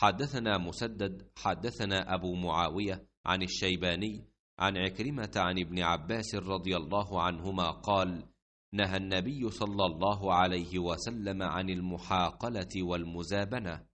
حدثنا مسدد حدثنا أبو معاوية عن الشيباني عن عكرمة عن ابن عباس رضي الله عنهما قال نهى النبي صلى الله عليه وسلم عن المحاقلة والمزابنة